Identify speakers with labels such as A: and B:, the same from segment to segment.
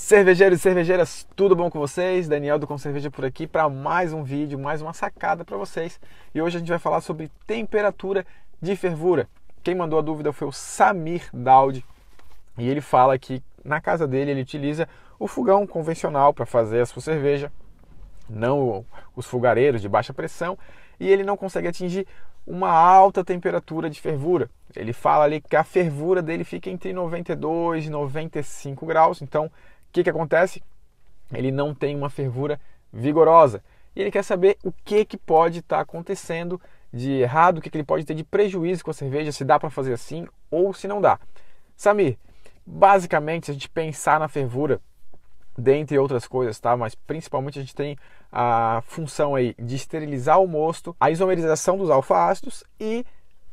A: Cervejeiros e cervejeiras, tudo bom com vocês? Daniel do Com Cerveja por aqui para mais um vídeo, mais uma sacada para vocês. E hoje a gente vai falar sobre temperatura de fervura. Quem mandou a dúvida foi o Samir Daldi e ele fala que na casa dele ele utiliza o fogão convencional para fazer a sua cerveja, não os fogareiros de baixa pressão, e ele não consegue atingir uma alta temperatura de fervura. Ele fala ali que a fervura dele fica entre 92 e 95 graus, então o que, que acontece? Ele não tem uma fervura vigorosa e ele quer saber o que, que pode estar tá acontecendo de errado, o que, que ele pode ter de prejuízo com a cerveja, se dá para fazer assim ou se não dá. Samir, basicamente, se a gente pensar na fervura, dentre outras coisas, tá? Mas principalmente a gente tem a função aí de esterilizar o mosto, a isomerização dos alfa-ácidos e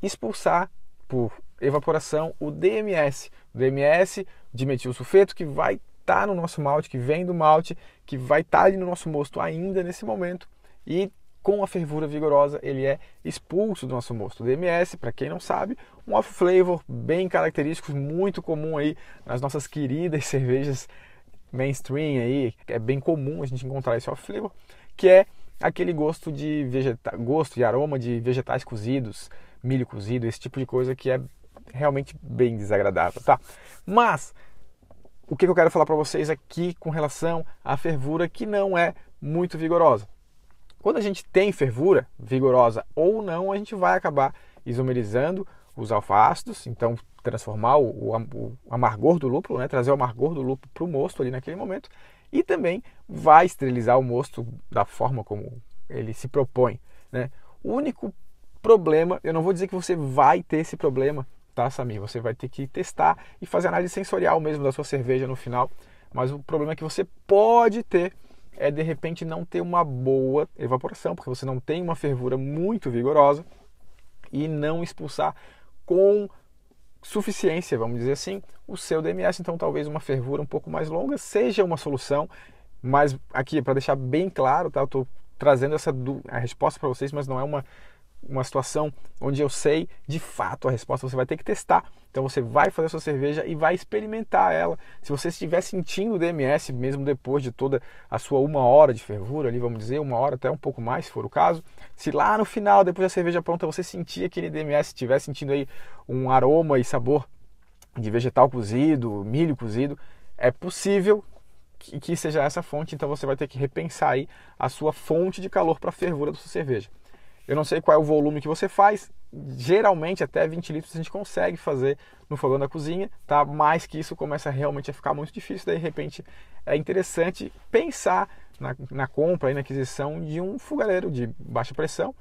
A: expulsar por evaporação o DMS. O DMS, sulfeto que vai está no nosso malte, que vem do malte, que vai estar tá ali no nosso mosto ainda nesse momento e com a fervura vigorosa ele é expulso do nosso mosto. O DMS, para quem não sabe, um off flavor bem característico, muito comum aí nas nossas queridas cervejas mainstream aí, é bem comum a gente encontrar esse off flavor, que é aquele gosto de vegeta gosto e aroma de vegetais cozidos, milho cozido, esse tipo de coisa que é realmente bem desagradável, tá? Mas o que eu quero falar para vocês aqui com relação à fervura que não é muito vigorosa. Quando a gente tem fervura vigorosa ou não, a gente vai acabar isomerizando os ácidos, então transformar o, o, o amargor do lúpulo, né, trazer o amargor do lúpulo para o mosto ali naquele momento, e também vai esterilizar o mosto da forma como ele se propõe. Né? O único problema, eu não vou dizer que você vai ter esse problema, tá, Samir? Você vai ter que testar e fazer análise sensorial mesmo da sua cerveja no final. Mas o problema é que você pode ter é de repente não ter uma boa evaporação, porque você não tem uma fervura muito vigorosa e não expulsar com suficiência, vamos dizer assim, o seu DMS. Então, talvez uma fervura um pouco mais longa seja uma solução. Mas aqui, é para deixar bem claro, tá? Eu estou trazendo essa a resposta para vocês, mas não é uma uma situação onde eu sei de fato a resposta, você vai ter que testar. Então você vai fazer a sua cerveja e vai experimentar ela. Se você estiver sentindo o DMS, mesmo depois de toda a sua uma hora de fervura, ali vamos dizer, uma hora até um pouco mais, se for o caso, se lá no final, depois da cerveja pronta, você sentir aquele DMS, estiver sentindo aí um aroma e sabor de vegetal cozido, milho cozido, é possível que seja essa fonte, então você vai ter que repensar aí a sua fonte de calor para a fervura da sua cerveja. Eu não sei qual é o volume que você faz, geralmente até 20 litros a gente consegue fazer no fogão da cozinha, tá? Mais que isso começa realmente a ficar muito difícil, daí de repente é interessante pensar na, na compra e na aquisição de um fogareiro de baixa pressão,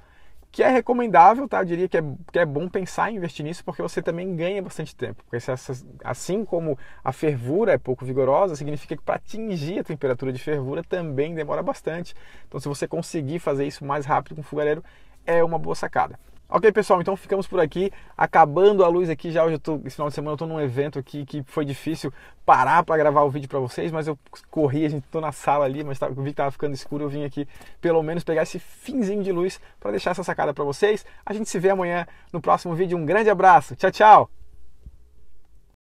A: que é recomendável, tá? Eu diria que é, que é bom pensar em investir nisso, porque você também ganha bastante tempo. Porque se, assim como a fervura é pouco vigorosa, significa que para atingir a temperatura de fervura também demora bastante. Então, se você conseguir fazer isso mais rápido com o fogareiro, é uma boa sacada. Ok, pessoal, então ficamos por aqui. Acabando a luz aqui já hoje, eu tô, esse final de semana eu estou num evento aqui que foi difícil parar para gravar o vídeo para vocês, mas eu corri, a gente tô na sala ali, mas tá, vi que estava ficando escuro, eu vim aqui pelo menos pegar esse finzinho de luz para deixar essa sacada para vocês. A gente se vê amanhã no próximo vídeo. Um grande abraço. Tchau, tchau.